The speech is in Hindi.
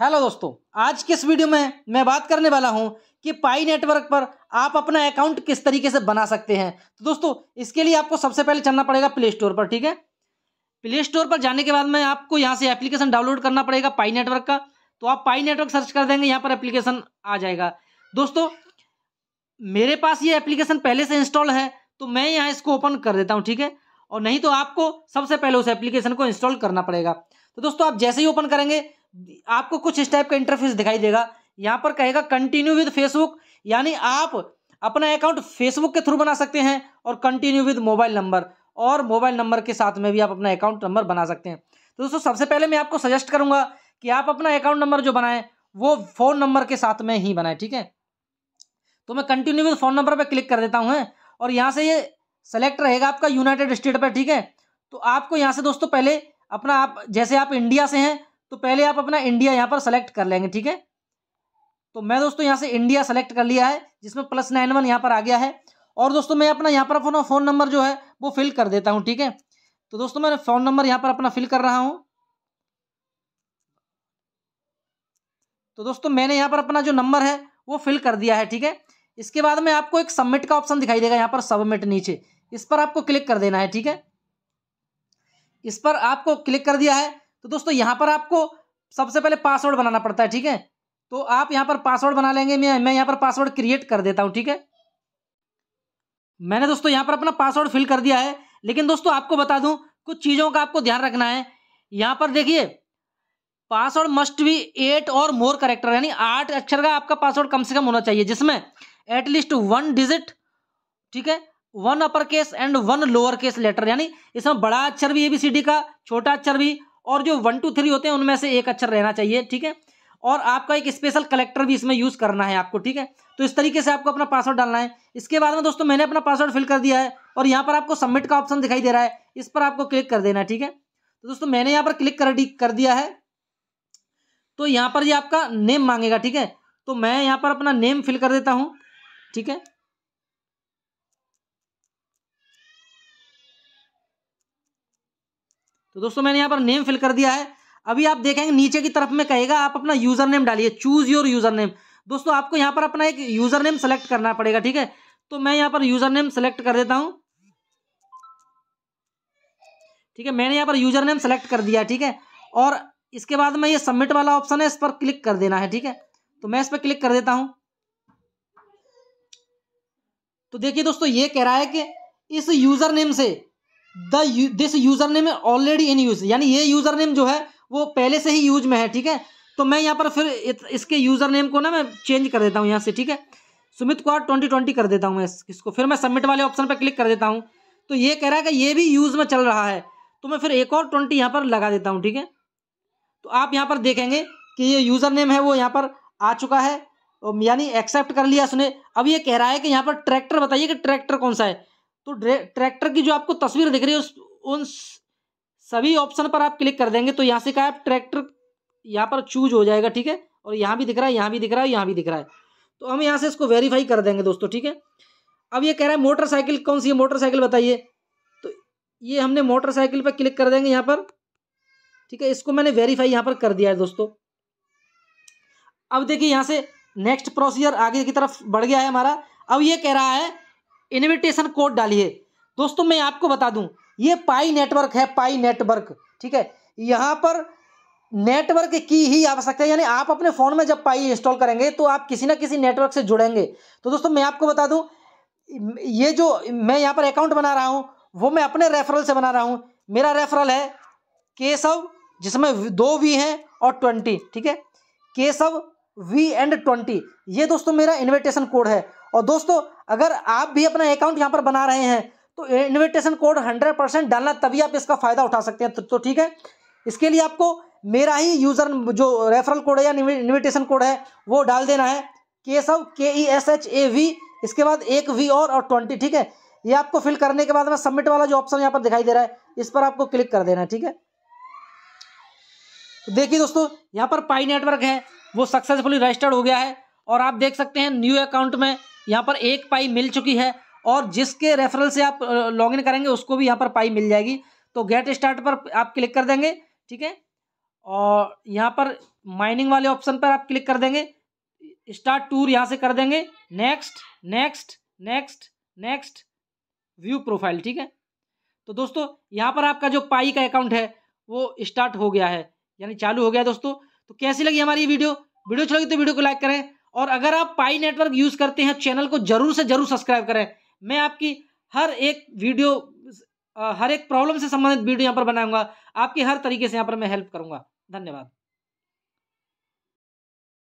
हेलो दोस्तों आज के इस वीडियो में मैं बात करने वाला हूं कि पाई नेटवर्क पर आप अपना अकाउंट किस तरीके से बना सकते हैं तो दोस्तों इसके लिए आपको सबसे पहले चलना पड़ेगा प्ले स्टोर पर ठीक है प्ले स्टोर पर जाने के बाद में आपको यहाँ से एप्लीकेशन डाउनलोड करना पड़ेगा पाई नेटवर्क का तो आप पाई नेटवर्क सर्च कर देंगे यहाँ पर एप्लीकेशन आ जाएगा दोस्तों मेरे पास ये एप्लीकेशन पहले से इंस्टॉल है तो मैं यहाँ इसको ओपन कर देता हूँ ठीक है और नहीं तो आपको सबसे पहले उस एप्लीकेशन को इंस्टॉल करना पड़ेगा तो दोस्तों आप जैसे ही ओपन करेंगे आपको कुछ इस टाइप का इंटरफेस दिखाई देगा यहाँ पर कहेगा कंटिन्यू विद फेसबुक यानी आप अपना अकाउंट फेसबुक के थ्रू बना सकते हैं और कंटिन्यू विद मोबाइल नंबर और मोबाइल नंबर के साथ में भी आप अपना अकाउंट नंबर बना सकते हैं तो दोस्तों सबसे पहले मैं आपको सजेस्ट करूंगा कि आप अपना अकाउंट नंबर जो बनाएं वो फ़ोन नंबर के साथ में ही बनाएं ठीक है तो मैं कंटिन्यू विद फ़ोन नंबर पर क्लिक कर देता हूँ और यहाँ से ये सेलेक्ट रहेगा आपका यूनाइटेड स्टेट पर ठीक है तो आपको यहाँ से दोस्तों पहले अपना आप जैसे आप इंडिया से हैं तो पहले आप अपना इंडिया यहाँ पर सेलेक्ट कर लेंगे ठीक है तो मैं दोस्तों यहाँ से इंडिया सेलेक्ट कर लिया है जिसमें प्लस नाइन वन यहाँ पर आ गया है और दोस्तों मैं अपना यहाँ पर अपना फ़ोन नंबर जो है वो फिल कर देता हूँ ठीक है तो दोस्तों मैं फ़ोन नंबर यहाँ पर अपना फिल कर रहा हूँ तो दोस्तों मैंने यहाँ पर अपना जो नंबर है वो फिल कर दिया है ठीक है इसके बाद में आपको एक सबमिट का ऑप्शन दिखाई देगा यहाँ पर सबमिट नीचे इस पर आपको क्लिक कर देना है ठीक है इस पर आपको क्लिक कर दिया है तो दोस्तों यहाँ पर आपको सबसे पहले पासवर्ड बनाना पड़ता है ठीक है तो आप यहाँ पर पासवर्ड बना लेंगे मैं मैं यहाँ पर पासवर्ड क्रिएट कर देता हूँ ठीक है मैंने दोस्तों यहाँ पर अपना पासवर्ड फिल कर दिया है लेकिन दोस्तों आपको बता दूँ कुछ चीज़ों का आपको ध्यान रखना है यहाँ पर देखिए पासवर्ड मस्ट भी एट और मोर करेक्टर यानी आठ अक्षर का आपका पासवर्ड कम से कम होना चाहिए जिसमें एटलीस्ट वन डिजिट ठीक है one upper case and one lower case letter यानी इसमें बड़ा अक्षर भी ए बी सी डी का छोटा अक्षर भी और जो वन टू थ्री होते हैं उनमें से एक अक्षर रहना चाहिए ठीक है और आपका एक स्पेशल कलेक्टर भी इसमें यूज़ करना है आपको ठीक है तो इस तरीके से आपको अपना पासवर्ड डालना है इसके बाद में दोस्तों मैंने अपना पासवर्ड फिल कर दिया है और यहाँ पर आपको सबमिट का ऑप्शन दिखाई दे रहा है इस पर आपको क्लिक कर देना है ठीक है तो दोस्तों मैंने यहाँ पर क्लिक कर कर दिया है तो यहाँ पर ये यह आपका नेम मांगेगा ठीक है तो मैं यहाँ पर अपना नेम फिल कर देता हूँ ठीक है तो दोस्तों मैंने यहाँ पर नेम फिल कर दिया है अभी आप देखेंगे नीचे की तरफ में कहेगा आप अपना यूज़र नेम डालिए चूज़ योर यूज़र नेम दोस्तों आपको यहाँ पर अपना एक यूज़र नेम सेलेक्ट करना पड़ेगा ठीक है तो मैं यहाँ पर यूज़र नेम सेलेक्ट कर देता हूँ ठीक है मैंने यहाँ पर यूज़र नेम सेलेक्ट कर दिया ठीक है और इसके बाद में ये सबमिट वाला ऑप्शन है इस पर क्लिक कर देना है ठीक है तो मैं इस पर क्लिक कर देता हूँ तो देखिए दोस्तों ये कह रहा है कि इस यूज़र नेम से this username already in use यानी ये यूजर नेम जो है वो पहले से ही यूज में है ठीक है तो मैं यहाँ पर फिर इसके यूजर नेम को ना मैं चेंज कर देता हूँ यहाँ से ठीक है सुमित कुमार ट्वेंटी ट्वेंटी कर देता हूँ मैं इसको फिर मैं सबमिट वाले ऑप्शन पर क्लिक कर देता हूँ तो ये कह रहा है कि ये भी यूज़ में चल रहा है तो मैं फिर एक और ट्वेंटी यहाँ पर लगा देता हूँ ठीक है तो आप यहाँ पर देखेंगे कि ये यूज़र नेम है वो यहाँ पर आ चुका है यानी एक्सेप्ट कर लिया उसने अब ये कह रहा है कि यहाँ पर ट्रैक्टर बताइए कि ट्रैक्टर कौन सा है तो ट्रैक्टर की जो आपको तस्वीर दिख रही है उस उन सभी ऑप्शन पर आप क्लिक कर देंगे तो यहाँ से कहा आप ट्रैक्टर यहाँ पर चूज हो जाएगा ठीक है और यहाँ भी दिख रहा है यहाँ भी दिख रहा है यहाँ भी दिख रहा है तो हम यहाँ से इसको वेरीफाई कर देंगे दोस्तों ठीक है अब ये कह रहा है मोटरसाइकिल कौन सी है मोटरसाइकिल बताइए तो ये हमने मोटरसाइकिल पर क्लिक कर देंगे यहाँ पर ठीक है इसको मैंने वेरीफाई यहाँ पर कर दिया है दोस्तों अब देखिए यहाँ से नेक्स्ट प्रोसीजर आगे की तरफ बढ़ गया है हमारा अब ये कह रहा है इन्विटेशन कोड डालिए दोस्तों मैं आपको बता दूं ये पाई नेटवर्क है पाई नेटवर्क ठीक है यहाँ पर नेटवर्क की ही आवश्यकता है यानी आप अपने फ़ोन में जब पाई इंस्टॉल करेंगे तो आप किसी ना किसी नेटवर्क से जुड़ेंगे तो दोस्तों मैं आपको बता दूं ये जो मैं यहाँ पर अकाउंट बना रहा हूँ वो मैं अपने रेफरल से बना रहा हूँ मेरा रेफरल है केशव जिसमें दो वी हैं और ट्वेंटी ठीक है केशव वी एंड ट्वेंटी ये दोस्तों मेरा इन्विटेशन कोड है और दोस्तों अगर आप भी अपना अकाउंट यहां पर बना रहे हैं तो इन्विटेशन कोड हंड्रेड परसेंट डालना तभी आप इसका फ़ायदा उठा सकते हैं तो, तो ठीक तो है इसके लिए आपको मेरा ही यूज़र जो रेफरल कोड है या इन्विटेशन कोड है वो डाल देना है Keshav K E S H A V इसके बाद एक वी और और ट्वेंटी ठीक है ये आपको फिल करने के बाद में सबमिट वाला जो ऑप्शन यहाँ पर दिखाई दे रहा है इस पर आपको क्लिक कर देना है ठीक है तो देखिए दोस्तों यहाँ पर पाई नेटवर्क है वो सक्सेसफुली रजिस्टर्ड हो गया है और आप देख सकते हैं न्यू अकाउंट में यहाँ पर एक पाई मिल चुकी है और जिसके रेफरल से आप लॉगिन करेंगे उसको भी यहाँ पर पाई मिल जाएगी तो गेट स्टार्ट पर आप क्लिक कर देंगे ठीक है और यहाँ पर माइनिंग वाले ऑप्शन पर आप क्लिक कर देंगे स्टार्ट टूर यहाँ से कर देंगे next next next next view profile ठीक है तो दोस्तों यहाँ पर आपका जो पाई का अकाउंट है वो स्टार्ट हो गया है यानी चालू हो गया दोस्तों तो कैसी लगी हमारी वीडियो वीडियो अच्छी लगी तो वीडियो को लाइक करें और अगर आप पाई नेटवर्क यूज़ करते हैं चैनल को जरूर से जरूर सब्सक्राइब करें मैं आपकी हर एक वीडियो हर एक प्रॉब्लम से संबंधित वीडियो यहाँ पर बनाऊंगा आपकी हर तरीके से यहाँ पर मैं हेल्प करूँगा धन्यवाद